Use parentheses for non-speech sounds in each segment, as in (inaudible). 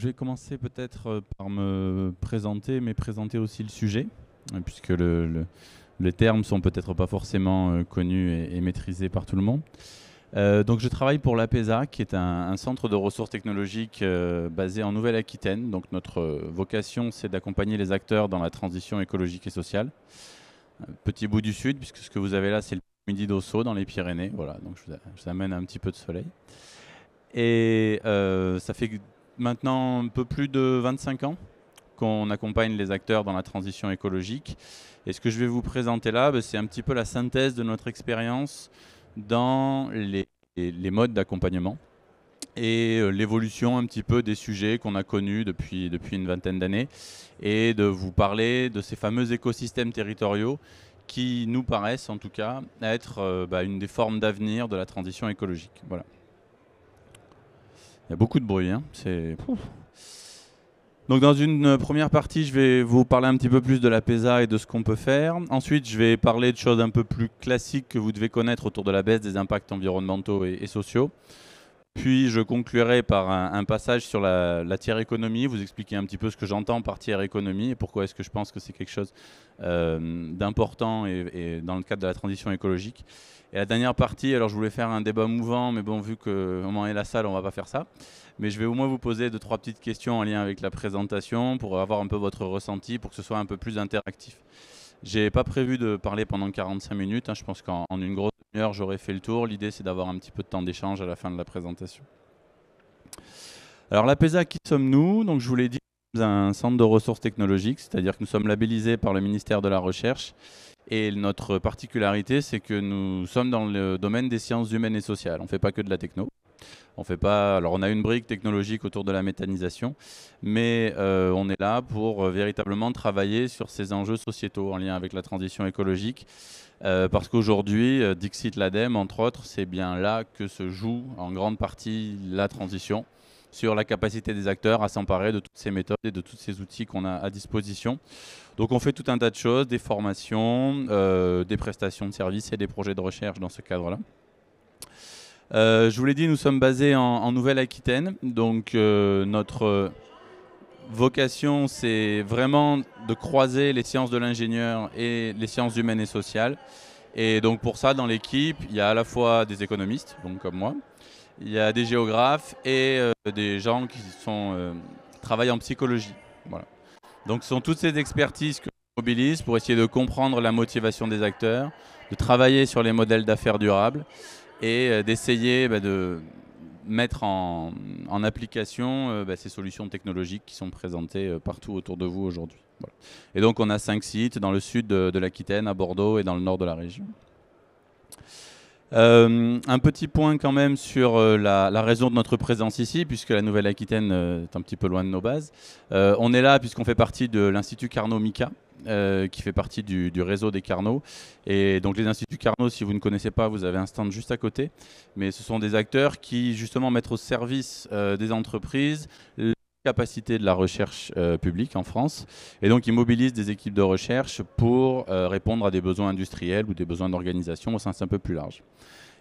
je vais commencer peut-être euh, par me présenter, mais présenter aussi le sujet, euh, puisque le, le, les termes sont peut-être pas forcément euh, connus et, maîtrisés par tout le monde. donc je travaille pour l'APESA, qui est un, centre de ressources technologiques basé en Nouvelle-Aquitaine. Donc notre vocation, c'est d'accompagner les acteurs dans la transition écologique et sociale. petit bout du sud, puisque ce que vous avez là, c'est le midi d'Ossau dans les Pyrénées. Voilà, donc je vous, amène un petit peu de soleil. Et ça fait maintenant un peu plus de 25 ans qu'on accompagne les acteurs dans la transition écologique. Et ce que je vais vous présenter là, ben, c'est un petit peu la synthèse de notre expérience dans les, les modes d'accompagnement et euh, l'évolution un petit peu des sujets qu'on a connus depuis, depuis une vingtaine d'années et de vous parler de ces fameux écosystèmes territoriaux qui nous paraissent en tout cas être euh, ben, une des formes d'avenir de la transition écologique. Voilà. Il y a beaucoup de bruit. Hein. C'est. Donc dans une euh, première partie, je vais vous parler un petit peu plus de la PESA et de ce qu'on peut faire. Ensuite, je vais parler de choses un peu plus classiques que vous devez connaître autour de la baisse des impacts environnementaux et sociaux. Puis je conclurai par un, passage sur la, tiers économie, vous expliquer un petit peu ce que j'entends par tiers économie et pourquoi est-ce que je pense que c'est quelque chose euh, d'important et, dans le cadre de la transition écologique. Et la dernière partie, alors je voulais faire un débat mouvant, mais bon, vu qu'on en est la salle, on ne va pas faire ça. Mais je vais au moins vous poser deux, trois petites questions en lien avec la présentation pour avoir un peu votre ressenti, pour que ce soit un peu plus interactif. Je n'ai pas prévu de parler pendant 45 minutes. Hein. Je pense qu'en une grosse J'aurais fait le tour. L'idée, c'est d'avoir un petit peu de temps d'échange à la fin de la présentation. Alors, la PESA, qui sommes-nous Donc, je vous l'ai dit, nous sommes un centre de ressources technologiques, c'est-à-dire que nous sommes labellisés par le ministère de la Recherche. Et notre particularité, c'est que nous sommes dans le domaine des sciences humaines et sociales. On ne fait pas que de la techno. On fait pas. Alors, on a une brique technologique autour de la méthanisation, mais euh, on est là pour euh, véritablement travailler sur ces enjeux sociétaux en lien avec la transition écologique. Euh, parce qu'aujourd'hui, Dixit l'ADEME, entre autres, c'est bien là que se joue en grande partie la transition sur la capacité des acteurs à s'emparer de toutes ces méthodes et de tous ces outils qu'on a à disposition. Donc on fait tout un tas de choses, des formations, des prestations de services et des projets de recherche dans ce cadre-là. Euh, je vous l'ai dit, nous sommes basés en, Nouvelle-Aquitaine. Donc euh, notre euh, vocation, c'est vraiment de croiser les sciences de l'ingénieur et les sciences humaines et sociales. Et donc pour ça, dans l'équipe, il y a à la fois des économistes, donc comme moi, il y a des géographes et des gens qui travaillent en psychologie. Donc ce sont toutes ces expertises que l'on mobilise pour essayer de comprendre la motivation des acteurs, de travailler sur les modèles d'affaires durables et euh, d'essayer bah, de mettre en, application euh, bah, ces solutions technologiques qui sont présentées euh, partout autour de vous aujourd'hui. Et donc on a cinq sites dans le sud de l'Aquitaine, à Bordeaux et dans le nord de la région. Euh, un petit point quand même sur euh, la, raison de notre présence ici, puisque la Nouvelle-Aquitaine euh, est un petit peu loin de nos bases. on est là puisqu'on fait partie de l'Institut Carnot-Mica, qui fait partie du, du, réseau des Carnot. Et donc les instituts Carnot, si vous ne connaissez pas, vous avez un stand juste à côté. Mais ce sont des acteurs qui justement mettent au service des entreprises capacité de la recherche euh, publique en France. Et donc, ils mobilisent des équipes de recherche pour euh, répondre à des besoins industriels ou des besoins d'organisation au sens un peu plus large.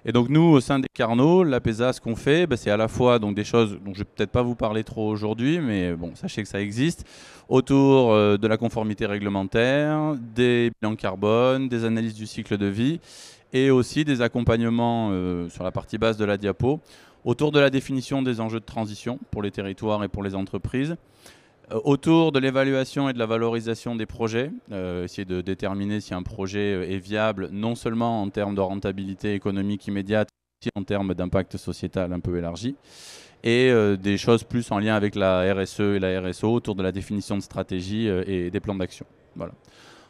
Et donc, nous, au sein des Carnot, l'APESA, ce qu'on fait, bah, c'est à la fois donc, des choses dont je ne vais peut-être pas vous parler trop aujourd'hui, mais bon, sachez que ça existe, autour euh, de la conformité réglementaire, des bilans carbone, des analyses du cycle de vie, et aussi des accompagnements sur la partie basse de la diapo autour de la définition des enjeux de transition pour les territoires et pour les entreprises, euh, autour de l'évaluation et de la valorisation des projets, euh, essayer de déterminer si un projet euh, est viable non seulement en termes de rentabilité économique immédiate, mais aussi en termes d'impact sociétal un peu élargi, et des choses plus en lien avec la RSE et la RSO autour de la définition de stratégie et des plans d'action. Voilà.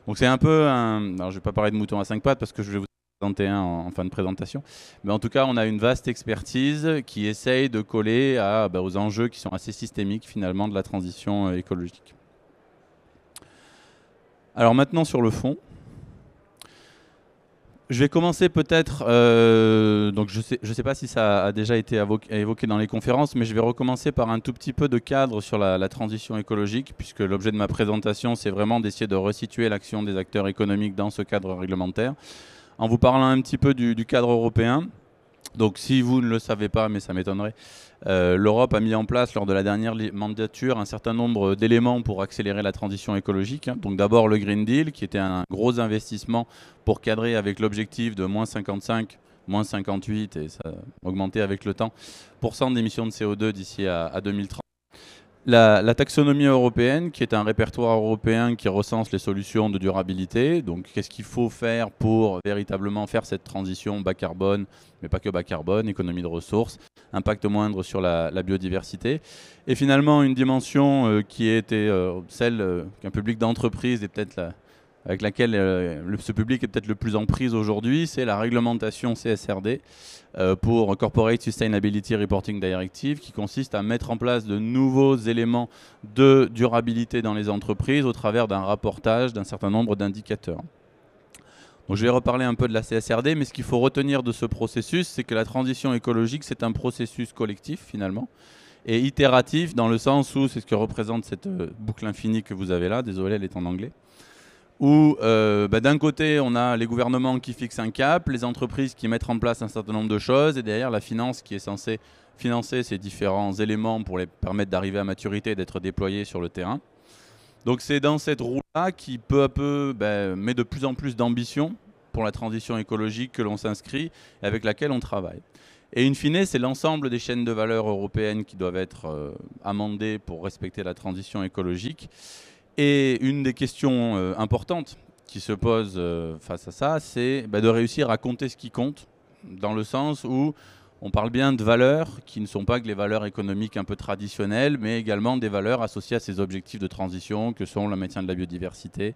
Donc c'est un peu un... Alors je ne vais pas parler de mouton à cinq pattes parce que je vais vous en, fin de présentation. Mais en tout cas, on a une vaste expertise qui essaye de coller à, bah, aux enjeux qui sont assez systémiques finalement de la transition euh, écologique. Alors maintenant sur le fond. Je vais commencer peut-être, euh, donc je ne sais, je sais, pas si ça a déjà été évoqué dans les conférences, mais je vais recommencer par un tout petit peu de cadre sur la, la transition écologique, puisque l'objet de ma présentation, c'est vraiment d'essayer de resituer l'action des acteurs économiques dans ce cadre réglementaire en vous parlant un petit peu du, cadre européen. Donc si vous ne le savez pas, mais ça m'étonnerait, euh, l'Europe a mis en place lors de la dernière mandature un certain nombre d'éléments pour accélérer la transition écologique. Hein. Donc d'abord le Green Deal, qui était un gros investissement pour cadrer avec l'objectif de moins 55 moins 58 et ça augmenté avec le temps, pour cent d'émissions de CO2 d'ici à, à 2030. La, taxonomie européenne, qui est un répertoire européen qui recense les solutions de durabilité, donc qu'est-ce qu'il faut faire pour véritablement faire cette transition bas carbone, mais pas que bas carbone, économie de ressources, impact moindre sur la, biodiversité, et finalement une dimension euh, qui était euh, celle euh, qu'un public d'entreprise est peut-être la, avec laquelle euh, ce public est peut-être le plus en prise aujourd'hui, c'est la réglementation CSRD euh, pour Corporate Sustainability Reporting Directive, qui consiste à mettre en place de nouveaux éléments de durabilité dans les entreprises au travers d'un rapportage d'un certain nombre d'indicateurs. Donc, je vais reparler un peu de la CSRD, mais ce qu'il faut retenir de ce processus, c'est que la transition écologique, c'est un processus collectif finalement, et itératif dans le sens où c'est ce que représente cette euh, boucle infinie que vous avez là, désolé, elle est en anglais où euh, bah, d'un côté, on a les gouvernements qui fixent un cap, les entreprises qui mettent en place un certain nombre de choses, et derrière la finance qui est censée financer ces différents éléments pour les permettre d'arriver à maturité et d'être déployés sur le terrain. Donc c'est dans cette roue-là qui peu à peu bah, met de plus en plus d'ambition pour la transition écologique que l'on s'inscrit et avec laquelle on travaille. Et in fine, c'est l'ensemble des chaînes de valeur européennes qui doivent être euh, amendées pour respecter la transition écologique. Et une des questions euh, importantes qui se pose euh, face à ça, c'est bah, de réussir à compter ce qui compte, dans le sens où on parle bien de valeurs qui ne sont pas que les valeurs économiques un peu traditionnelles, mais également des valeurs associées à ces objectifs de transition que sont le maintien de la biodiversité,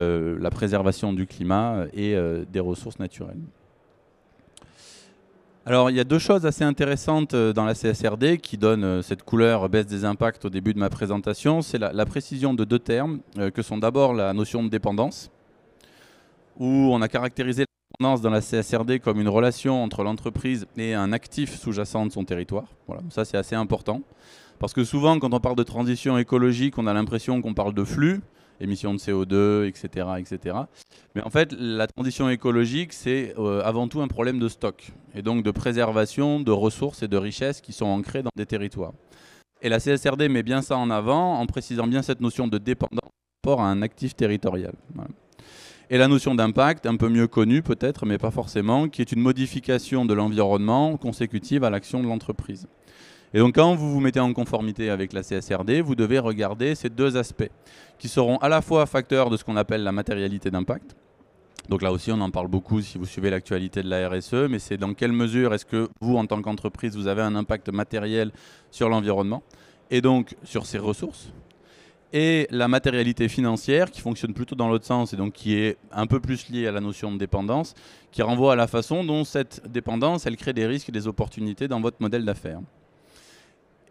euh, la préservation du climat et des ressources naturelles. Alors, il y a deux choses assez intéressantes euh, dans la CSRD qui donnent euh, cette couleur baisse des impacts au début de ma présentation. C'est la, précision de deux termes, euh, que sont d'abord la notion de dépendance, où on a caractérisé la dépendance dans la CSRD comme une relation entre l'entreprise et un actif sous-jacent de son territoire. ça c'est assez important. Parce que souvent, quand on parle de transition écologique, on a l'impression qu'on parle de flux émissions de CO2, etc., etc. Mais en fait, la transition écologique, c'est euh, avant tout un problème de stock, et donc de préservation de ressources et de richesses qui sont ancrées dans des territoires. Et la CSRD met bien ça en avant en précisant bien cette notion de dépendance par rapport à un actif territorial. Et la notion d'impact, un peu mieux connue peut-être, mais pas forcément, qui est une modification de l'environnement consécutive à l'action de l'entreprise. Et donc quand vous vous mettez en conformité avec la CSRD, vous devez regarder ces deux aspects qui seront à la fois facteurs de ce qu'on appelle la matérialité d'impact. Donc là aussi, on en parle beaucoup si vous suivez l'actualité de la RSE, mais c'est dans quelle mesure est-ce que vous, en tant qu'entreprise, vous avez un impact matériel sur l'environnement et donc sur ses ressources, et la matérialité financière qui fonctionne plutôt dans l'autre sens et donc qui est un peu plus liée à la notion de dépendance, qui renvoie à la façon dont cette dépendance, elle crée des risques et des opportunités dans votre modèle d'affaires.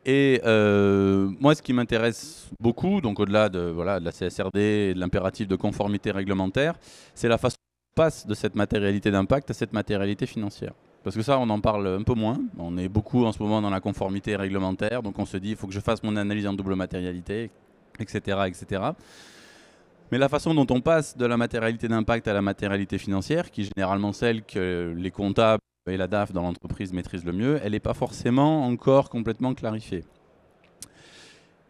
Et euh, moi, ce qui m'intéresse beaucoup, donc au-delà de, voilà, la CSRD et de l'impératif de conformité réglementaire, c'est la façon dont on passe de cette matérialité d'impact à cette matérialité financière. Parce que ça, on en parle un peu moins. On est beaucoup en ce moment dans la conformité réglementaire, donc on se dit, il faut que je fasse mon analyse en double matérialité, etc. etc. Mais la façon dont on passe de la matérialité d'impact à la matérialité financière, qui est généralement celle que les comptables et la DAF dans l'entreprise maîtrise le mieux, elle n'est pas forcément encore complètement clarifiée.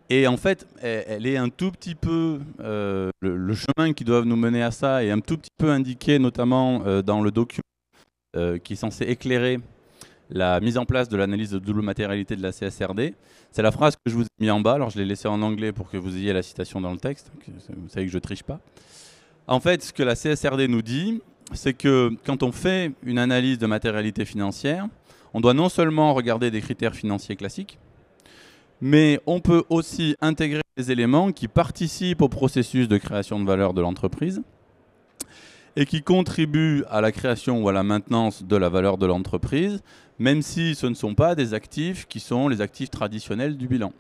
Et en fait, e-, elle est un tout petit peu, euh, le, chemin qui doit nous mener à ça est un tout petit peu indiqué, notamment euh, dans le document euh, qui est censé éclairer la mise en place de l'analyse de double matérialité de la CSRD. C'est la phrase que je vous ai mis en bas, alors je l'ai laissée en anglais pour que vous ayez la citation dans le texte, vous savez que je ne triche pas. En fait, ce que la CSRD nous dit, c'est que quand on fait une analyse de matérialité financière, on doit non seulement regarder des critères financiers classiques, mais on peut aussi intégrer des éléments qui participent au processus de création de valeur de l'entreprise et qui contribuent à la création ou à la maintenance de la valeur de l'entreprise, même si ce ne sont pas des actifs qui sont les actifs traditionnels du bilan.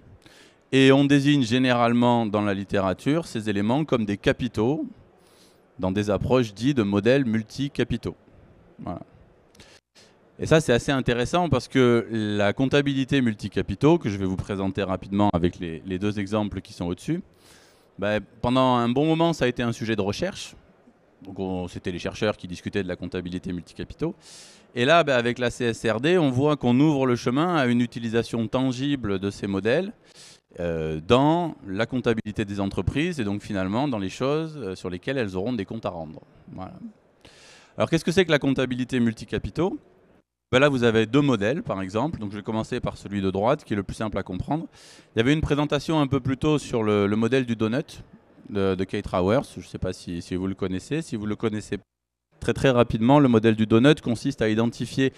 Et on désigne généralement dans la littérature ces éléments comme des capitaux, dans des approches dites de modèles multicapitaux. Et ça, c'est assez intéressant parce que la comptabilité multicapitaux, que je vais vous présenter rapidement avec les, deux exemples qui sont au-dessus, bah, pendant un bon moment, ça a été un sujet de recherche. Donc, c'était les chercheurs qui discutaient de la comptabilité multicapitaux. Et là, bah, avec la CSRD, on voit qu'on ouvre le chemin à une utilisation tangible de ces modèles euh, dans la comptabilité des entreprises et donc finalement dans les choses euh, sur lesquelles elles auront des comptes à rendre. Alors qu'est-ce que c'est que la comptabilité multicapitaux ben Là, vous avez deux modèles, par exemple. Donc, je vais commencer par celui de droite, qui est le plus simple à comprendre. Il y avait une présentation un peu plus tôt sur le, modèle du donut de, Kate Rowers, Je ne sais pas si, vous le connaissez. Si vous le connaissez Très très rapidement, le modèle du donut consiste à identifier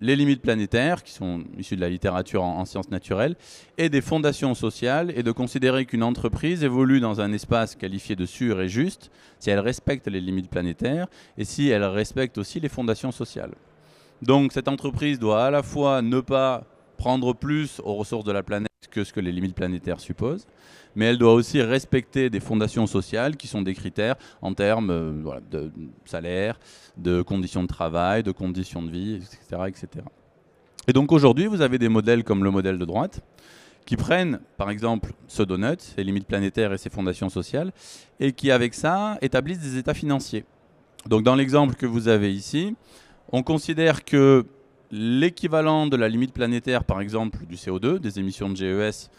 les limites planétaires, qui sont issues de la littérature en, sciences naturelles, et des fondations sociales, et de considérer qu'une entreprise évolue dans un espace qualifié de sûr et juste si elle respecte les limites planétaires et si elle respecte aussi les fondations sociales. Donc cette entreprise doit à la fois ne pas prendre plus aux ressources de la planète que ce que les limites planétaires supposent, mais elle doit aussi respecter des fondations sociales qui sont des critères en termes euh, de salaire, de conditions de travail, de conditions de vie, etc. etc. Et donc aujourd'hui, vous avez des modèles comme le modèle de droite, qui prennent, par exemple, ce donut, ses limites planétaires et ses fondations sociales, et qui, avec ça, établissent des états financiers. Donc, dans l'exemple que vous avez ici, on considère que l'équivalent de la limite planétaire, par exemple, du CO2, des émissions de GES,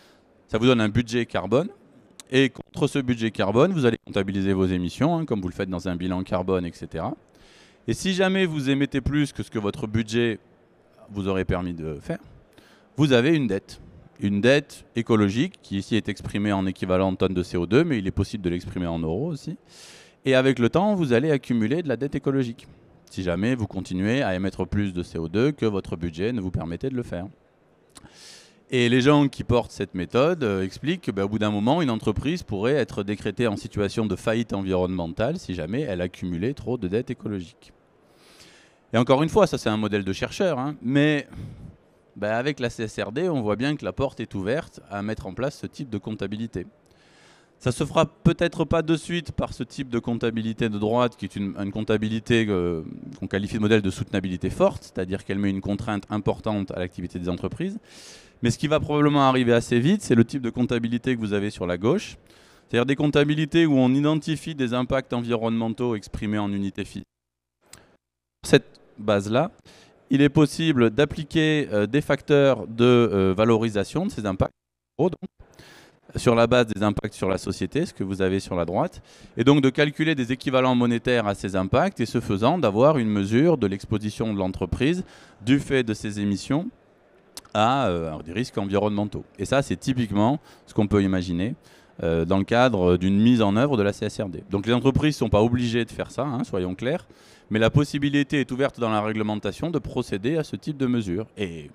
ça vous donne un budget carbone. Et contre ce budget carbone, vous allez comptabiliser vos émissions, hein, comme vous le faites dans un bilan carbone, etc. Et si jamais vous émettez plus que ce que votre budget vous aurait permis de faire, vous avez une dette. Une dette écologique qui ici est exprimée en équivalent de tonnes de CO2, mais il est possible de l'exprimer en euros aussi. Et avec le temps, vous allez accumuler de la dette écologique si jamais vous continuez à émettre plus de CO2 que votre budget ne vous permettait de le faire. Et les gens qui portent cette méthode euh, expliquent qu'au bah, bout d'un moment, une entreprise pourrait être décrétée en situation de faillite environnementale si jamais elle accumulait trop de dettes écologiques. Et encore une fois, ça c'est un modèle de chercheur, hein, mais bah, avec la CSRD, on voit bien que la porte est ouverte à mettre en place ce type de comptabilité. Ça se fera peut-être pas de suite par ce type de comptabilité de droite, qui est une, comptabilité euh, qu'on qualifie de modèle de soutenabilité forte, c'est-à-dire qu'elle met une contrainte importante à l'activité des entreprises. Mais ce qui va probablement arriver assez vite, c'est le type de comptabilité que vous avez sur la gauche, c'est-à-dire des comptabilités où on identifie des impacts environnementaux exprimés en unités physiques. Cette base-là, il est possible d'appliquer euh, des facteurs de euh, valorisation de ces impacts. Oh, donc sur la base des impacts sur la société, ce que vous avez sur la droite, et donc de calculer des équivalents monétaires à ces impacts, et ce faisant d'avoir une mesure de l'exposition de l'entreprise du fait de ses émissions à euh, des risques environnementaux. Et ça, c'est typiquement ce qu'on peut imaginer euh, dans le cadre d'une mise en œuvre de la CSRD. Donc les entreprises ne sont pas obligées de faire ça, hein, soyons clairs, mais la possibilité est ouverte dans la réglementation de procéder à ce type de mesure. Et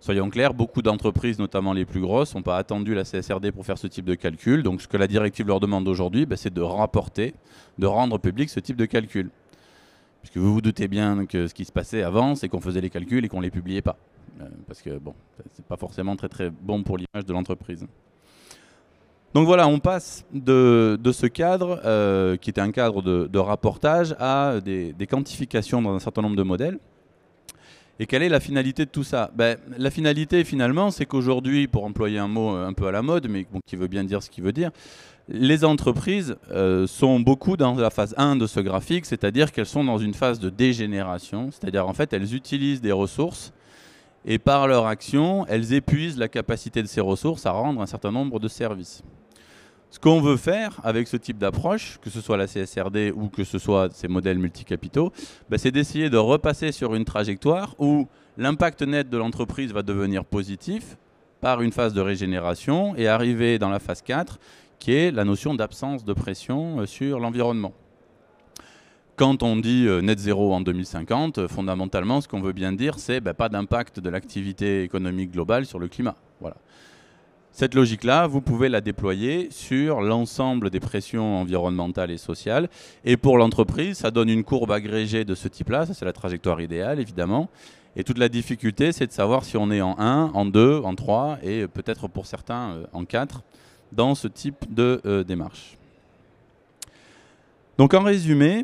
Soyons clairs, beaucoup d'entreprises, notamment les plus grosses, n'ont pas attendu la CSRD pour faire ce type de calcul. Donc ce que la directive leur demande aujourd'hui, ben, c'est de rapporter, de rendre public ce type de calcul. Puisque vous vous doutez bien que ce qui se passait avant, c'est qu'on faisait les calculs et qu'on ne les publiait pas. Euh, parce que bon, n'est pas forcément très très bon pour l'image de l'entreprise. Donc voilà, on passe de, ce cadre, euh, qui était un cadre de, rapportage, à des quantifications dans un certain nombre de modèles. Et quelle est la finalité de tout ça ben, La finalité, finalement, c'est qu'aujourd'hui, pour employer un mot euh, un peu à la mode, mais qui veut bien dire ce qu'il veut dire, les entreprises euh, sont beaucoup dans la phase 1 de ce graphique, c'est-à-dire qu'elles sont dans une phase de dégénération, c'est-à-dire en fait elles utilisent des ressources et par leur action, elles épuisent la capacité de ces ressources à rendre un certain nombre de services. Ce qu'on veut faire avec ce type d'approche, que ce soit la CSRD ou que ce soit ces modèles multicapitaux, bah, c'est d'essayer de repasser sur une trajectoire où l'impact net de l'entreprise va devenir positif par une phase de régénération et arriver dans la phase 4, qui est la notion d'absence de pression euh, sur l'environnement. Quand on dit euh, net zéro en 2050, euh, fondamentalement, ce qu'on veut bien dire, c'est bah, pas d'impact de l'activité économique globale sur le climat. Voilà. Cette logique-là, vous pouvez la déployer sur l'ensemble des pressions environnementales et sociales. Et pour l'entreprise, ça donne une courbe agrégée de ce type-là. Ça, c'est la trajectoire idéale, évidemment. Et toute la difficulté, c'est de savoir si on est en 1, en 2, en 3 et peut-être pour certains euh, en 4 dans ce type de euh, démarche. Donc en résumé,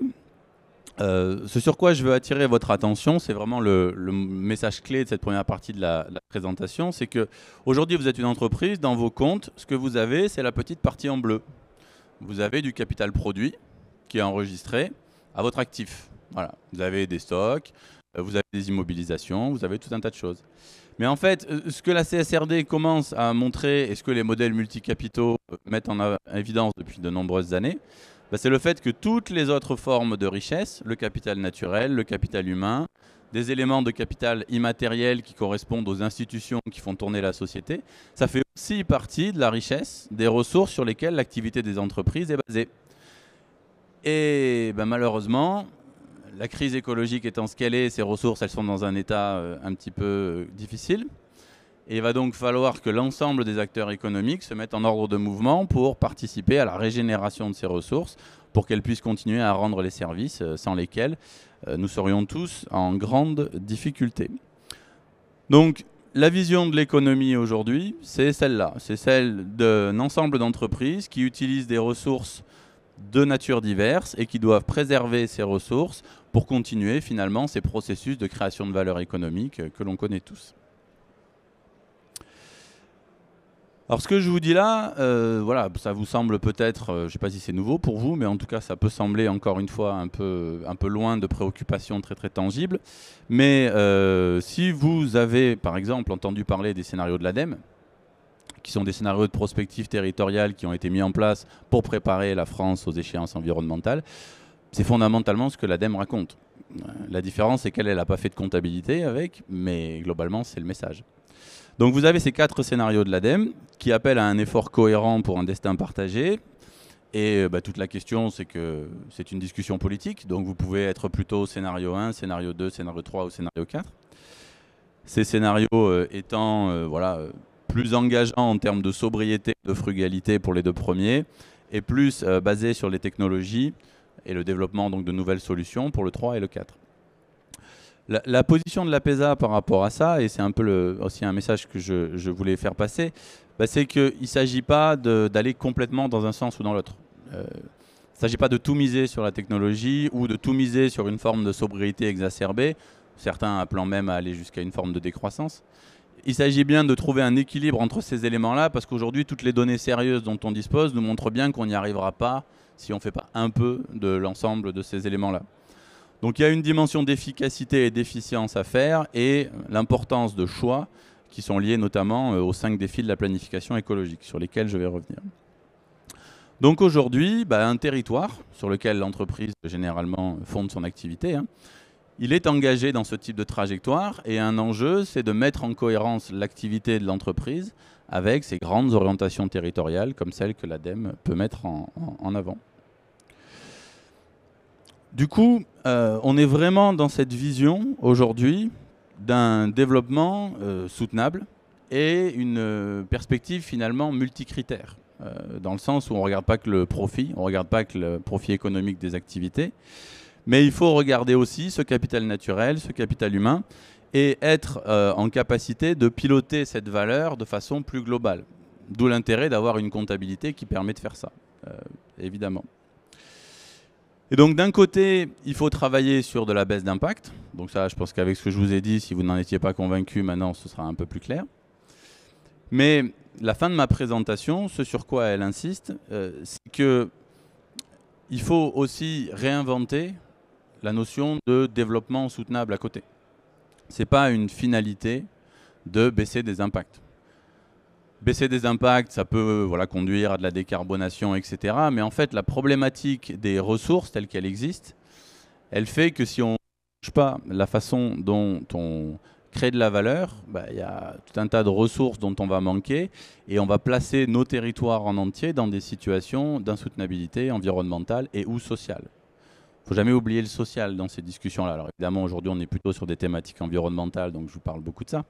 euh, ce sur quoi je veux attirer votre attention, c'est vraiment le, message clé de cette première partie de la, présentation, c'est que aujourd'hui vous êtes une entreprise, dans vos comptes, ce que vous avez, c'est la petite partie en bleu. Vous avez du capital produit qui est enregistré à votre actif. Voilà, vous avez des stocks, euh, vous avez des immobilisations, vous avez tout un tas de choses. Mais en fait, euh, ce que la CSRD commence à montrer et ce que les modèles multicapitaux mettent en évidence depuis de nombreuses années, bah, c'est le fait que toutes les autres formes de richesse, le capital naturel, le capital humain, des éléments de capital immatériel qui correspondent aux institutions qui font tourner la société, ça fait aussi partie de la richesse des ressources sur lesquelles l'activité des entreprises est basée. Et bah, malheureusement, la crise écologique étant ce qu'elle est, ces ressources, elles sont dans un état euh, un petit peu euh, difficile il va donc falloir que l'ensemble des acteurs économiques se mettent en ordre de mouvement pour participer à la régénération de ces ressources, pour qu'elles puissent continuer à rendre les services euh, sans lesquels euh, nous serions tous en grande difficulté. Donc la vision de l'économie aujourd'hui, c'est celle-là. C'est celle d'un ensemble d'entreprises qui utilisent des ressources de nature diverse et qui doivent préserver ces ressources pour continuer finalement ces processus de création de valeur économique euh, que l'on connaît tous. Alors ce que je vous dis là, euh, voilà, ça vous semble peut-être, euh, je ne sais pas si c'est nouveau pour vous, mais en tout cas ça peut sembler encore une fois un peu, un peu loin de préoccupations très très tangibles. Mais euh, si vous avez par exemple entendu parler des scénarios de l'ADEME, qui sont des scénarios de prospective territoriale qui ont été mis en place pour préparer la France aux échéances environnementales, c'est fondamentalement ce que l'ADEME raconte. La différence, c'est qu'elle n'a pas fait de comptabilité avec, mais globalement, c'est le message. Donc vous avez ces quatre scénarios de l'ADEME qui appellent à un effort cohérent pour un destin partagé. Et euh, bah, toute la question, c'est que c'est une discussion politique, donc vous pouvez être plutôt scénario 1, scénario 2, scénario 3 ou scénario 4. Ces scénarios euh, étant euh, voilà, plus engageants en termes de sobriété, de frugalité pour les deux premiers, et plus basés sur les technologies et le développement donc, de nouvelles solutions pour le 3 et le 4. La, position de la PESA par rapport à ça, et c'est un peu aussi un message que je, voulais faire passer, bah, c'est qu'il ne s'agit pas d'aller complètement dans un sens ou dans l'autre. Euh, il ne s'agit pas de tout miser sur la technologie ou de tout miser sur une forme de sobriété exacerbée, certains appelant même à aller jusqu'à une forme de décroissance. Il s'agit bien de trouver un équilibre entre ces éléments-là, parce qu'aujourd'hui, toutes les données sérieuses dont on dispose nous montrent bien qu'on n'y arrivera pas si on ne fait pas un peu de l'ensemble de ces éléments-là. Donc il y a une dimension d'efficacité et d'efficience à faire et l'importance de choix qui sont liés notamment euh, aux cinq défis de la planification écologique sur lesquels je vais revenir. Donc aujourd'hui, bah, un territoire sur lequel l'entreprise généralement fonde son activité, hein, il est engagé dans ce type de trajectoire et un enjeu, c'est de mettre en cohérence l'activité de l'entreprise avec ses grandes orientations territoriales comme celles que l'ADEME peut mettre en avant. Du coup, euh, on est vraiment dans cette vision aujourd'hui d'un développement euh, soutenable et une euh, perspective finalement multicritère, dans le sens où on ne regarde pas que le profit, on ne regarde pas que le profit économique des activités, mais il faut regarder aussi ce capital naturel, ce capital humain, et être en capacité de piloter cette valeur de façon plus globale. D'où l'intérêt d'avoir une comptabilité qui permet de faire ça, évidemment. Et donc d'un côté, il faut travailler sur de la baisse d'impact. Donc ça, je pense qu'avec ce que je vous ai dit, si vous n'en étiez pas convaincu, maintenant ce sera un peu plus clair. Mais la fin de ma présentation, ce sur quoi elle insiste, euh, c'est que il faut aussi réinventer la notion de développement soutenable à côté. Ce n'est pas une finalité de baisser des impacts. Baisser des impacts, ça peut euh, voilà, conduire à de la décarbonation, etc. Mais en fait, la problématique des ressources telles qu'elles existent, elle fait que si on ne change pas la façon dont on crée de la valeur, bah, il y a tout un tas de ressources dont on va manquer et on va placer nos territoires en entier dans des situations d'insoutenabilité environnementale et ou sociale Il faut jamais oublier le social dans ces discussions-là. Alors évidemment, aujourd'hui, on est plutôt sur des thématiques environnementales, donc je vous parle beaucoup de ça.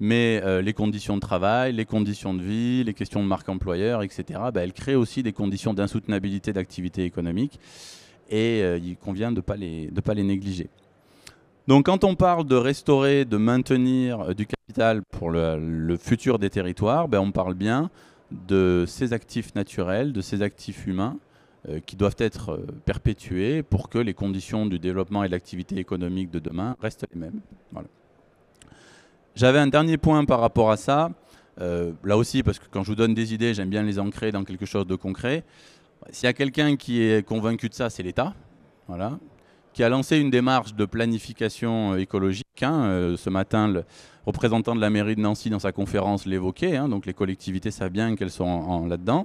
Mais euh, les conditions de travail, les conditions de vie, les questions de marque employeur, etc., bah, elles créent aussi des conditions d'insoutenabilité d'activité économique et euh, il convient de ne pas, les, négliger. Donc quand on parle de restaurer, de maintenir euh, du capital pour le, futur des territoires, ben, on parle bien de ces actifs naturels, de ces actifs humains qui doivent être perpétués pour que les conditions du développement et de l'activité économique de demain restent les mêmes. J'avais un dernier point par rapport à ça. Euh, là aussi, parce que quand je vous donne des idées, j'aime bien les ancrer dans quelque chose de concret. S'il y a quelqu'un qui est convaincu de ça, c'est l'État, voilà, qui a lancé une démarche de planification euh, écologique. Hein, euh, ce matin, le représentant de la mairie de Nancy, dans sa conférence, l'évoquait. Hein, donc les collectivités savent bien qu'elles sont là-dedans.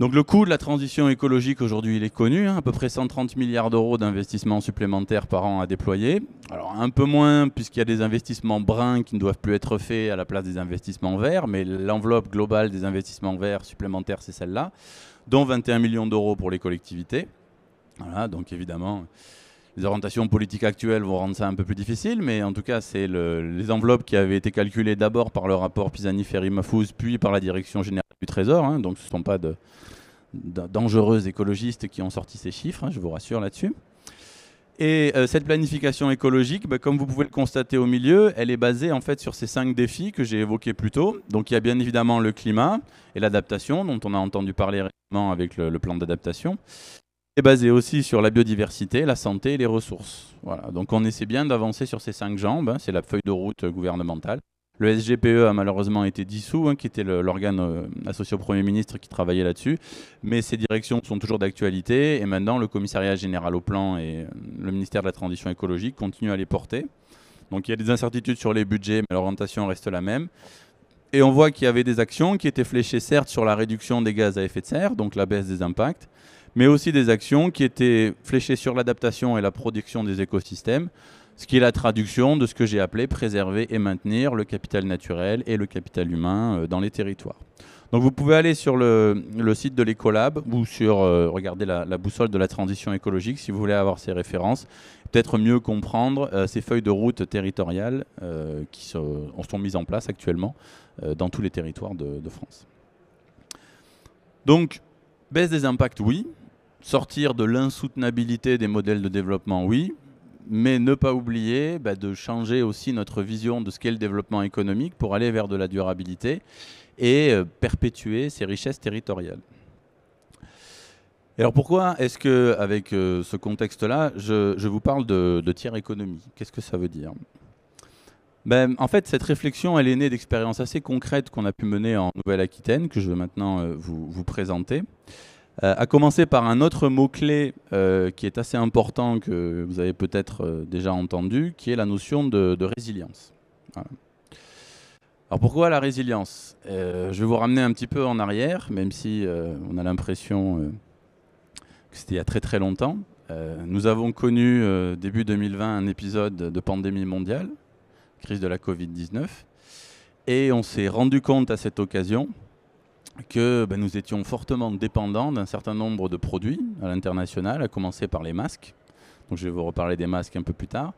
Donc le coût de la transition écologique aujourd'hui, il est connu, hein. à peu près 130 milliards d'euros d'investissements supplémentaires par an à déployer. Alors un peu moins puisqu'il y a des investissements bruns qui ne doivent plus être faits à la place des investissements verts, mais l'enveloppe globale des investissements verts supplémentaires, c'est celle-là, dont 21 millions d'euros pour les collectivités. Voilà, donc évidemment, les orientations politiques actuelles vont rendre ça un peu plus difficile, mais en tout cas, c'est les enveloppes qui avaient été calculées d'abord par le rapport Pisani-Ferry-Mafouz, puis par la Direction générale du Trésor, hein. donc ce ne sont pas de, dangereux écologistes qui ont sorti ces chiffres, hein, je vous rassure là-dessus. Et euh, cette planification écologique, bah, comme vous pouvez le constater au milieu, elle est basée en fait sur ces cinq défis que j'ai évoqués plus tôt. Donc il y a bien évidemment le climat et l'adaptation, dont on a entendu parler récemment avec le, plan d'adaptation. est basée aussi sur la biodiversité, la santé et les ressources. Voilà. Donc on essaie bien d'avancer sur ces cinq jambes, hein. c'est la feuille de route gouvernementale. Le SGPE a malheureusement été dissous, hein, qui était l'organe euh, associé au Premier ministre qui travaillait là-dessus. Mais ces directions sont toujours d'actualité. Et maintenant, le commissariat général au plan et euh, le ministère de la Transition écologique continuent à les porter. Donc il y a des incertitudes sur les budgets, mais l'orientation reste la même. Et on voit qu'il y avait des actions qui étaient fléchées certes sur la réduction des gaz à effet de serre, donc la baisse des impacts, mais aussi des actions qui étaient fléchées sur l'adaptation et la production des écosystèmes, ce qui est la traduction de ce que j'ai appelé préserver et maintenir le capital naturel et le capital humain euh, dans les territoires. Donc vous pouvez aller sur le, site de l'Ecolab ou sur, euh, regarder la, boussole de la transition écologique si vous voulez avoir ces références, peut-être mieux comprendre euh, ces feuilles de route territoriales qui sont mises en place actuellement dans tous les territoires de, de France. Donc, baisse des impacts, oui. Sortir de l'insoutenabilité des modèles de développement, oui mais ne pas oublier bah, de changer aussi notre vision de ce qu'est le développement économique pour aller vers de la durabilité et euh, perpétuer ces richesses territoriales. Alors pourquoi est-ce que, avec euh, ce contexte-là, je, vous parle de, tiers économie Qu'est-ce que ça veut dire ben, En fait, cette réflexion, elle est née d'expériences assez concrètes qu'on a pu mener en Nouvelle-Aquitaine, que je vais maintenant euh, vous, présenter. Euh, à commencer par un autre mot-clé euh, qui est assez important que vous avez peut-être euh, déjà entendu, qui est la notion de, résilience. Alors pourquoi la résilience Je vais vous ramener un petit peu en arrière, même si on a l'impression que c'était il y a très très longtemps. nous avons connu début 2020 un épisode de pandémie mondiale, crise de la Covid-19, et on s'est rendu compte à cette occasion que ben, nous étions fortement dépendants d'un certain nombre de produits à l'international, à commencer par les masques. Donc je vais vous reparler des masques un peu plus tard.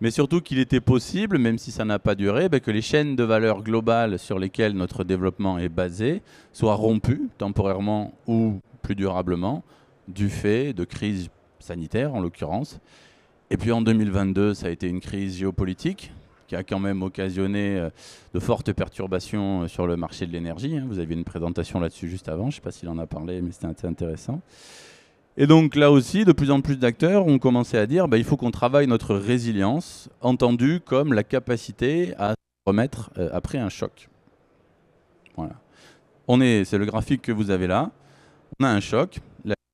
Mais surtout qu'il était possible, même si ça n'a pas duré, ben, que les chaînes de valeur globales sur lesquelles notre développement est basé soient rompues temporairement ou plus durablement du fait de crises sanitaires en l'occurrence. Et puis en 2022, ça a été une crise géopolitique qui a quand même occasionné euh, de fortes perturbations euh, sur le marché de l'énergie. Hein. Vous aviez une présentation là-dessus juste avant, je ne sais pas s'il en a parlé, mais c'était intéressant. Et donc là aussi, de plus en plus d'acteurs ont commencé à dire bah, il faut qu'on travaille notre résilience, entendue comme la capacité à se remettre euh, après un choc. Voilà. On est, c'est le graphique que vous avez là. On a un choc,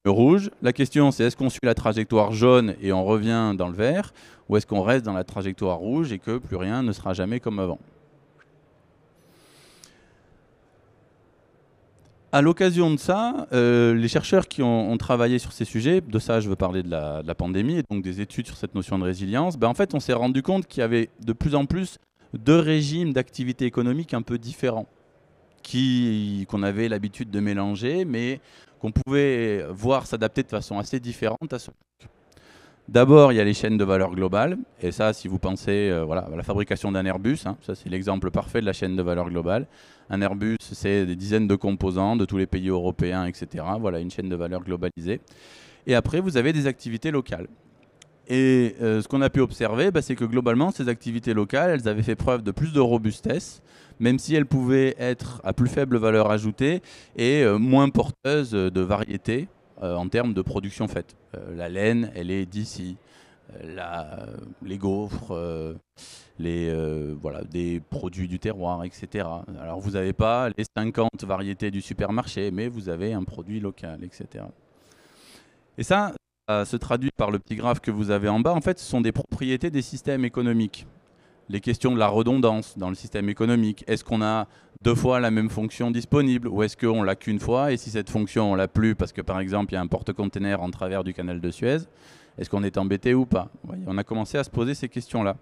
rouge. La question, c'est est-ce qu'on suit la trajectoire jaune et on revient dans le vert, ou est-ce qu'on reste dans la trajectoire rouge et que plus rien ne sera jamais comme avant À l'occasion de ça, euh, les chercheurs qui ont, travaillé sur ces sujets, de ça je veux parler de la, pandémie et donc des études sur cette notion de résilience, ben en fait on s'est rendu compte qu'il y avait de plus en plus deux régimes d'activité économique un peu différents qu'on avait l'habitude de mélanger, mais qu'on pouvait voir s'adapter de façon assez différente à ce D'abord, il y a les chaînes de valeur globale. Et ça, si vous pensez euh, voilà, à la fabrication d'un Airbus, hein, ça c'est l'exemple parfait de la chaîne de valeur globale. Un Airbus, c'est des dizaines de composants de tous les pays européens, etc. Voilà, une chaîne de valeur globalisée. Et après, vous avez des activités locales. Et euh, ce qu'on a pu observer, bah, c'est que globalement, ces activités locales, elles avaient fait preuve de plus de robustesse même si elle pouvait être à plus faible valeur ajoutée et euh, moins porteuse de variétés euh, en termes de production faite. Euh, la laine, elle est d'ici. les gaufres, les, voilà, des produits du terroir, etc. Alors vous n'avez pas les 50 variétés du supermarché, mais vous avez un produit local, etc. Et ça, ça se traduit par le petit graphe que vous avez en bas. En fait, ce sont des propriétés des systèmes économiques les questions de la redondance dans le système économique. Est-ce qu'on a deux fois la même fonction disponible ou est-ce qu'on l'a qu'une fois Et si cette fonction, on l'a plus parce que par exemple, il y a un porte-container en travers du canal de Suez, est-ce qu'on est embêté ou pas On a commencé à se poser ces questions-là.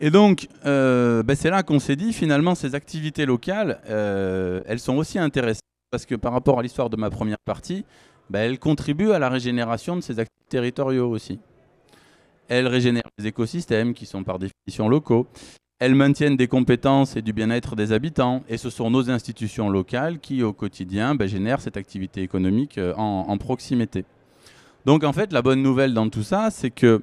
Et donc, euh, ben, c'est là qu'on s'est dit, finalement, ces activités locales, euh, elles sont aussi intéressantes parce que par rapport à l'histoire de ma première partie, ben, elles contribuent à la régénération de ces actifs territoriaux aussi. Elles régénèrent les écosystèmes qui sont par définition locaux. Elles maintiennent des compétences et du bien-être des habitants. Et ce sont nos institutions locales qui, au quotidien, ben, génèrent cette activité économique euh, en, proximité. Donc en fait, la bonne nouvelle dans tout ça, c'est que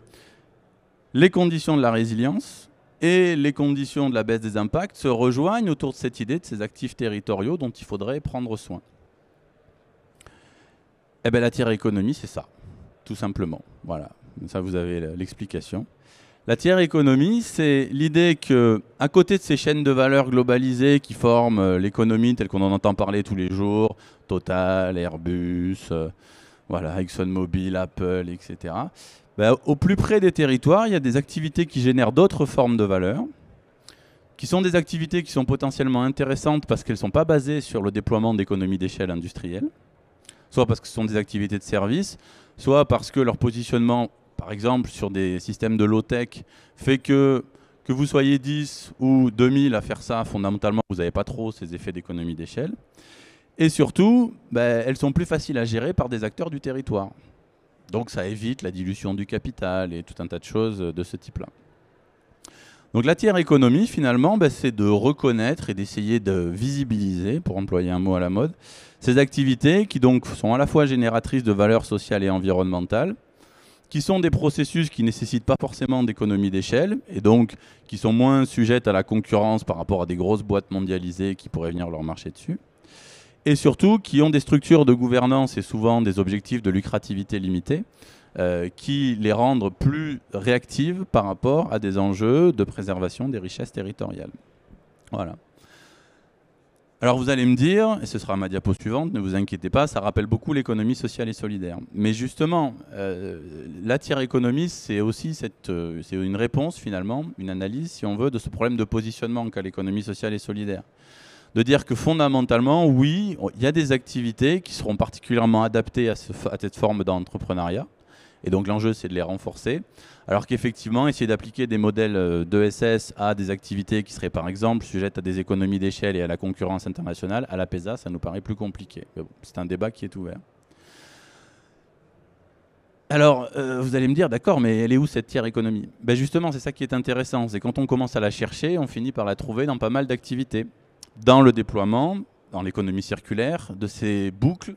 les conditions de la résilience et les conditions de la baisse des impacts se rejoignent autour de cette idée de ces actifs territoriaux dont il faudrait prendre soin. Eh bien, la tiers économie, c'est ça, tout simplement. Voilà. Ça, vous avez l'explication. La tiers économie, c'est l'idée que, à côté de ces chaînes de valeur globalisées qui forment euh, l'économie telle qu'on en entend parler tous les jours, Total, Airbus, euh, voilà, ExxonMobil, Apple, etc. Bah, au plus près des territoires, il y a des activités qui génèrent d'autres formes de valeur, qui sont des activités qui sont potentiellement intéressantes parce qu'elles ne sont pas basées sur le déploiement d'économies d'échelle industrielle, soit parce que ce sont des activités de service, soit parce que leur positionnement par exemple sur des systèmes de low-tech, fait que vous soyez 10 ou 2000 à faire ça, fondamentalement, vous n'avez pas trop ces effets d'économie d'échelle. Et surtout, ben, elles sont plus faciles à gérer par des acteurs du territoire. Donc ça évite la dilution du capital et tout un tas de choses de ce type-là. Donc la tiers économie, finalement, ben, c'est de reconnaître et d'essayer de visibiliser, pour employer un mot à la mode, ces activités qui donc sont à la fois génératrices de valeurs sociales et environnementales, qui sont des processus qui ne nécessitent pas forcément d'économie d'échelle et donc qui sont moins sujettes à la concurrence par rapport à des grosses boîtes mondialisées qui pourraient venir leur marcher dessus. Et surtout, qui ont des structures de gouvernance et souvent des objectifs de lucrativité limitée euh, qui les rendent plus réactives par rapport à des enjeux de préservation des richesses territoriales. Voilà. Alors vous allez me dire, et ce sera ma diapo suivante, ne vous inquiétez pas, ça rappelle beaucoup l'économie sociale et solidaire. Mais justement, euh, la tiers économie, c'est aussi cette, euh, c'est une réponse finalement, une analyse, si on veut, de ce problème de positionnement qu'a l'économie sociale et solidaire. De dire que fondamentalement, oui, il y a des activités qui seront particulièrement adaptées à cette forme d'entrepreneuriat et donc l'enjeu, c'est de les renforcer. Alors qu'effectivement, essayer d'appliquer des modèles euh, d'ESS à des activités qui seraient par exemple sujettes à des économies d'échelle et à la concurrence internationale, à la PESA, ça nous paraît plus compliqué. c'est un débat qui est ouvert. Alors, euh, vous allez me dire, d'accord, mais elle est où cette tiers économie ben Justement, c'est ça qui est intéressant. C'est quand on commence à la chercher, on finit par la trouver dans pas mal d'activités. Dans le déploiement, dans l'économie circulaire, de ces boucles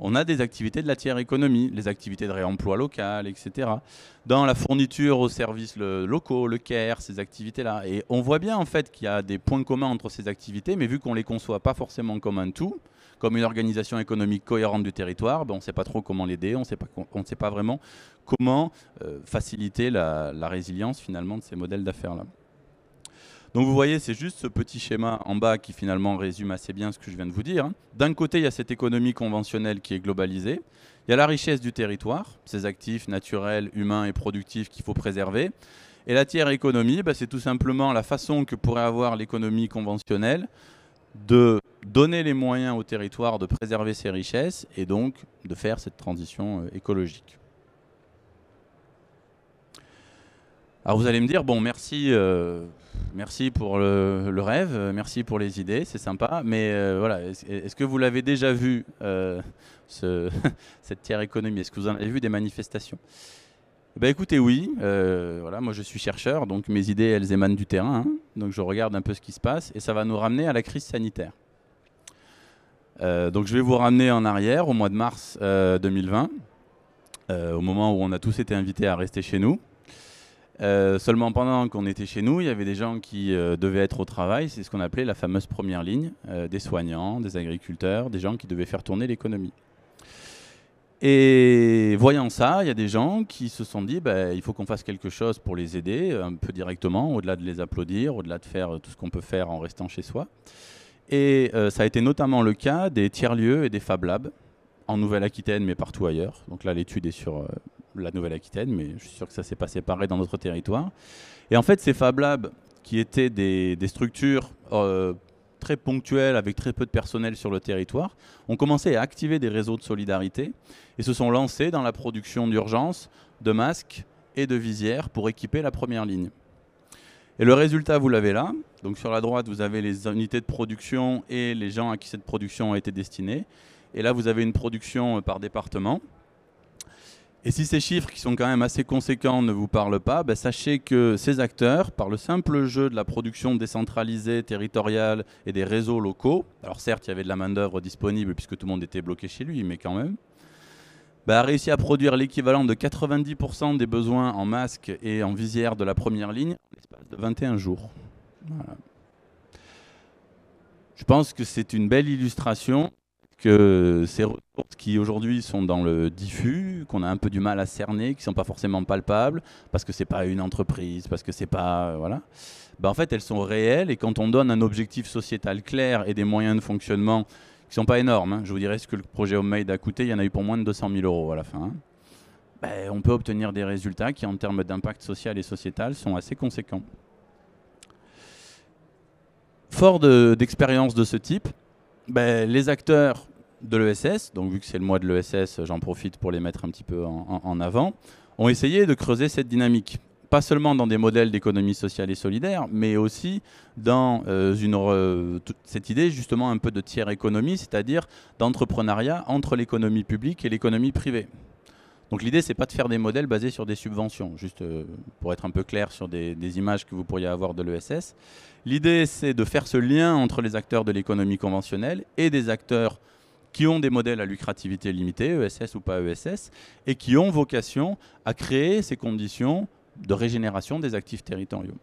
on a des activités de la tiers économie, les activités de réemploi local, etc. Dans la fourniture aux services locaux, le CARE, ces activités-là. Et on voit bien en fait qu'il y a des points communs entre ces activités, mais vu qu'on ne les conçoit pas forcément comme un tout, comme une organisation économique cohérente du territoire, ben, on ne sait pas trop comment l'aider, on ne sait pas vraiment comment euh, faciliter la résilience finalement de ces modèles d'affaires-là. Donc vous voyez, c'est juste ce petit schéma en bas qui finalement résume assez bien ce que je viens de vous dire. D'un côté, il y a cette économie conventionnelle qui est globalisée. Il y a la richesse du territoire, ses actifs naturels, humains et productifs qu'il faut préserver. Et la tiers économie, bah, c'est tout simplement la façon que pourrait avoir l'économie conventionnelle de donner les moyens au territoire de préserver ses richesses et donc de faire cette transition euh, écologique. Alors vous allez me dire, bon merci, euh, merci pour le, rêve, merci pour les idées, c'est sympa. Mais euh, voilà, est-ce que vous l'avez déjà vu, euh, (laughs) cette tiers économie Est-ce que vous en avez vu des manifestations eh ben écoutez, oui, euh, voilà, moi je suis chercheur, donc mes idées elles émanent du terrain, hein, donc je regarde un peu ce qui se passe et ça va nous ramener à la crise sanitaire. donc je vais vous ramener en arrière au mois de mars 2020, au moment où on a tous été invités à rester chez nous. Euh, seulement pendant qu'on était chez nous, il y avait des gens qui euh, devaient être au travail. C'est ce qu'on appelait la fameuse première ligne, euh, des soignants, des agriculteurs, des gens qui devaient faire tourner l'économie. Et voyant ça, il y a des gens qui se sont dit, bah, il faut qu'on fasse quelque chose pour les aider, un peu directement, au-delà de les applaudir, au-delà de faire tout ce qu'on peut faire en restant chez soi. Et ça a été notamment le cas des tiers-lieux et des Fab Labs, en Nouvelle-Aquitaine, mais partout ailleurs. Donc là, l'étude est sur la Nouvelle-Aquitaine, mais je suis sûr que ça s'est passé pareil dans notre territoire. Et en fait, ces Fab Labs, qui étaient des, structures euh, très ponctuelles, avec très peu de personnel sur le territoire, ont commencé à activer des réseaux de solidarité et se sont lancés dans la production d'urgence de masques et de visières pour équiper la première ligne. Et le résultat, vous l'avez là. Donc sur la droite, vous avez les unités de production et les gens à qui cette production a été destinée. Et là, vous avez une production euh, par département. Et si ces chiffres, qui sont quand même assez conséquents, ne vous parlent pas, ben, sachez que ces acteurs, par le simple jeu de la production décentralisée, territoriale et des réseaux locaux, alors certes, il y avait de la main-d'œuvre disponible puisque tout le monde était bloqué chez lui, mais quand même, ben, a réussi à produire l'équivalent de 90% des besoins en masques et en visière de la première ligne en l'espace de 21 jours. Je pense que c'est une belle illustration que ces ressources qui aujourd'hui sont dans le diffus, qu'on a un peu du mal à cerner, qui ne sont pas forcément palpables, parce que ce n'est pas une entreprise, parce que c'est pas... Euh, voilà. Ben, en fait, elles sont réelles et quand on donne un objectif sociétal clair et des moyens de fonctionnement qui ne sont pas énormes, hein, je vous dirais ce que le projet Homemade a coûté, il y en a eu pour moins de 200 000 euros à la fin. Hein. Ben, on peut obtenir des résultats qui, en termes d'impact social et sociétal, sont assez conséquents. Fort d'expériences de, ce type, ben, les acteurs de l'ESS, donc vu que c'est le mois de l'ESS, j'en profite pour les mettre un petit peu en, avant, ont essayé de creuser cette dynamique. Pas seulement dans des modèles d'économie sociale et solidaire, mais aussi dans euh, une, cette idée justement un peu de tiers économie, c'est-à-dire d'entrepreneuriat entre l'économie publique et l'économie privée. Donc l'idée, c'est pas de faire des modèles basés sur des subventions, juste euh, pour être un peu clair sur des, des images que vous pourriez avoir de l'ESS. L'idée, c'est de faire ce lien entre les acteurs de l'économie conventionnelle et des acteurs qui ont des modèles à lucrativité limitée, ESS ou pas ESS, et qui ont vocation à créer ces conditions de régénération des actifs territoriaux.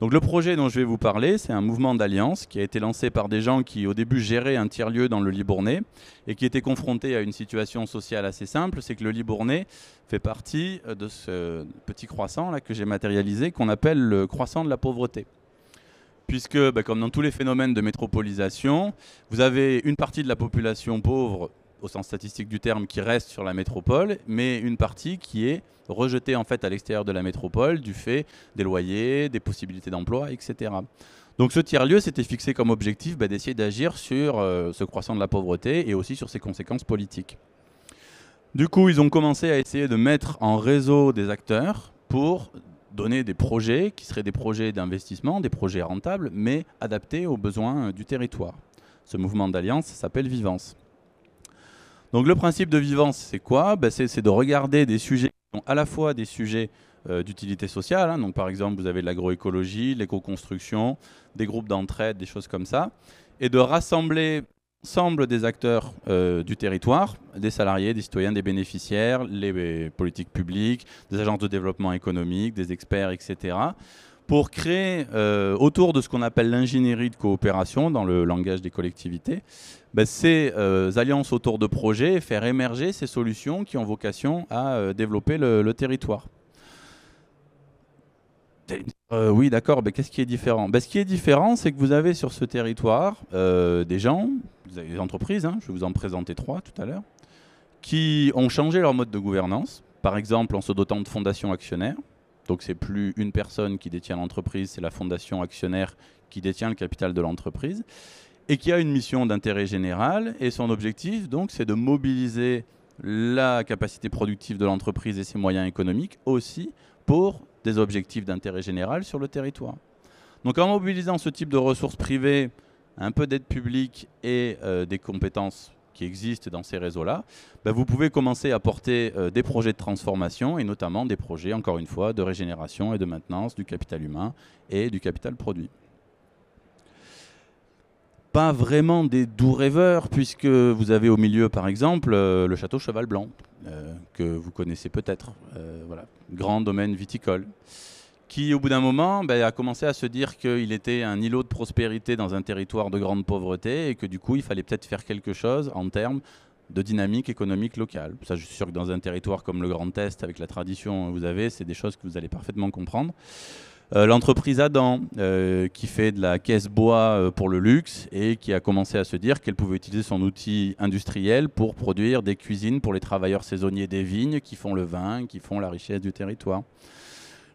Donc le projet dont je vais vous parler, c'est un mouvement d'alliance qui a été lancé par des gens qui au début géraient un tiers-lieu dans le Libournais et qui étaient confrontés à une situation sociale assez simple, c'est que le Libournais fait partie euh, de ce petit croissant là que j'ai matérialisé qu'on appelle le croissant de la pauvreté puisque bah, comme dans tous les phénomènes de métropolisation, vous avez une partie de la population pauvre, au sens statistique du terme, qui reste sur la métropole, mais une partie qui est rejetée en fait à l'extérieur de la métropole du fait des loyers, des possibilités d'emploi, etc. Donc ce tiers-lieu s'était fixé comme objectif bah, d'essayer d'agir sur euh, ce croissant de la pauvreté et aussi sur ses conséquences politiques. Du coup, ils ont commencé à essayer de mettre en réseau des acteurs pour donner des projets qui seraient des projets d'investissement, des projets rentables, mais adaptés aux besoins euh, du territoire. Ce mouvement d'alliance s'appelle Vivance. Donc le principe de Vivance, c'est quoi ben, C'est de regarder des sujets qui sont à la fois des sujets euh, d'utilité sociale, hein. donc par exemple vous avez l'agroécologie, l'éco-construction, des groupes d'entraide, des choses comme ça, et de rassembler ensemble des acteurs euh, du territoire, des salariés, des citoyens, des bénéficiaires, les, politiques publiques, des agences de développement économique, des experts, etc., pour créer euh, autour de ce qu'on appelle l'ingénierie de coopération dans le langage des collectivités, ben, ces euh, alliances autour de projets et faire émerger ces solutions qui ont vocation à développer le territoire. Euh, oui, d'accord, mais qu'est-ce qui est différent ben, Ce qui est différent, c'est que vous avez sur ce territoire euh, des gens, vous avez des entreprises, hein, je vais vous en présenter trois tout à l'heure, qui ont changé leur mode de gouvernance, par exemple en se dotant de fondations actionnaires. Donc c'est plus une personne qui détient l'entreprise, c'est la fondation actionnaire qui détient le capital de l'entreprise et qui a une mission d'intérêt général et son objectif donc c'est de mobiliser la capacité productive de l'entreprise et ses moyens économiques aussi pour des objectifs d'intérêt général sur le territoire. Donc en mobilisant ce type de ressources privées, un peu d'aide publique et euh, des compétences qui existent dans ces réseaux-là, bah, vous pouvez commencer à porter euh, des projets de transformation et notamment des projets, encore une fois, de régénération et de maintenance du capital humain et du capital produit pas vraiment des doux rêveurs, puisque vous avez au milieu, par exemple, euh, le château Cheval Blanc, euh, que vous connaissez peut-être, euh, voilà, grand domaine viticole, qui, au bout d'un moment, ben, a commencé à se dire qu'il était un îlot de prospérité dans un territoire de grande pauvreté et que du coup, il fallait peut-être faire quelque chose en termes de dynamique économique locale. Ça, je suis sûr que dans un territoire comme le Grand Est, avec la tradition que vous avez, c'est des choses que vous allez parfaitement comprendre. Euh, l'entreprise Adam, euh, qui fait de la caisse bois euh, pour le luxe et qui a commencé à se dire qu'elle pouvait utiliser son outil industriel pour produire des cuisines pour les travailleurs saisonniers des vignes qui font le vin, qui font la richesse du territoire.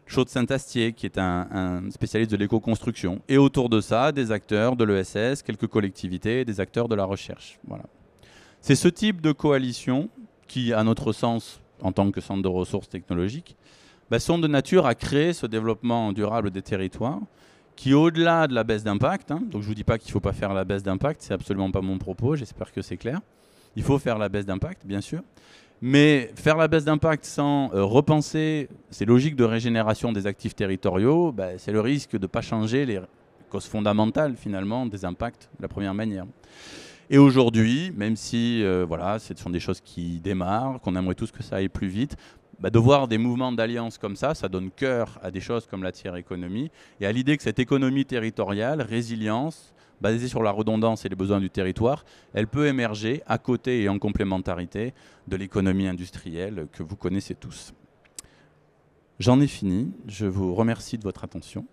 Chaud Saint-Astier, qui est un, spécialiste de l'éco-construction. Et autour de ça, des acteurs de l'ESS, quelques collectivités, des acteurs de la recherche. Voilà. C'est ce type de coalition qui, à notre sens, en tant que centre de ressources technologiques, bah, sont de nature à créer ce développement durable des territoires qui, au-delà de la baisse d'impact, hein, donc je ne vous dis pas qu'il ne faut pas faire la baisse d'impact, c'est absolument pas mon propos, j'espère que c'est clair. Il faut faire la baisse d'impact, bien sûr. Mais faire la baisse d'impact sans euh, repenser ces logiques de régénération des actifs territoriaux, bah, c'est le risque de ne pas changer les causes fondamentales, finalement, des impacts de la première manière. Et aujourd'hui, même si euh, ce sont des choses qui démarrent, qu'on aimerait tous que ça aille plus vite, bah, de voir des mouvements d'alliance comme ça, ça donne cœur à des choses comme la tiers économie et à l'idée que cette économie territoriale, résilience, basée sur la redondance et les besoins du territoire, elle peut émerger à côté et en complémentarité de l'économie industrielle que vous connaissez tous. J'en ai fini. Je vous remercie de votre attention.